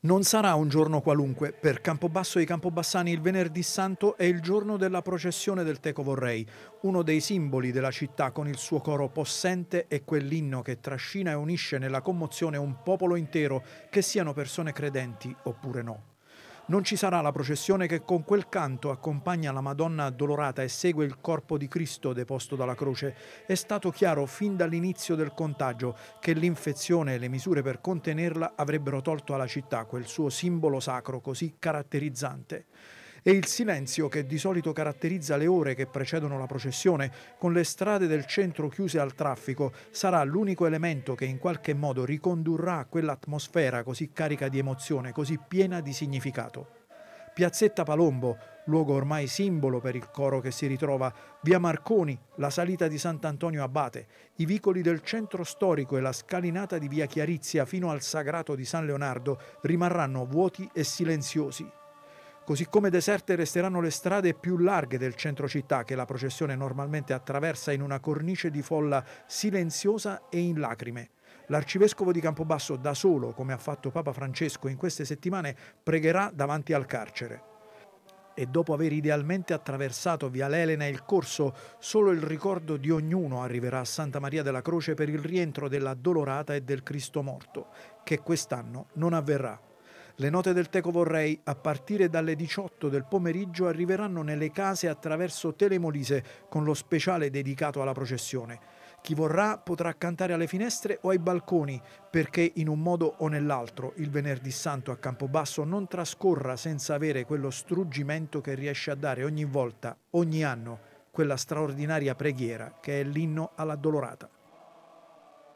Non sarà un giorno qualunque, per Campobasso e i Campobassani il venerdì santo è il giorno della processione del Teco Vorrei, uno dei simboli della città con il suo coro possente e quell'inno che trascina e unisce nella commozione un popolo intero, che siano persone credenti oppure no non ci sarà la processione che con quel canto accompagna la Madonna addolorata e segue il corpo di Cristo deposto dalla croce. È stato chiaro fin dall'inizio del contagio che l'infezione e le misure per contenerla avrebbero tolto alla città quel suo simbolo sacro così caratterizzante e il silenzio che di solito caratterizza le ore che precedono la processione, con le strade del centro chiuse al traffico, sarà l'unico elemento che in qualche modo ricondurrà a quell'atmosfera così carica di emozione, così piena di significato. Piazzetta Palombo, luogo ormai simbolo per il coro che si ritrova, via Marconi, la salita di Sant'Antonio Abate, i vicoli del centro storico e la scalinata di via Chiarizia fino al sagrato di San Leonardo rimarranno vuoti e silenziosi. Così come deserte resteranno le strade più larghe del centro città che la processione normalmente attraversa in una cornice di folla silenziosa e in lacrime. L'arcivescovo di Campobasso da solo, come ha fatto Papa Francesco in queste settimane, pregherà davanti al carcere. E dopo aver idealmente attraversato via L'Elena e il corso, solo il ricordo di ognuno arriverà a Santa Maria della Croce per il rientro della Dolorata e del Cristo morto, che quest'anno non avverrà. Le note del Teco Vorrei, a partire dalle 18 del pomeriggio, arriveranno nelle case attraverso Telemolise con lo speciale dedicato alla processione. Chi vorrà potrà cantare alle finestre o ai balconi, perché in un modo o nell'altro il venerdì santo a Campobasso non trascorra senza avere quello struggimento che riesce a dare ogni volta, ogni anno, quella straordinaria preghiera che è l'inno alla dolorata.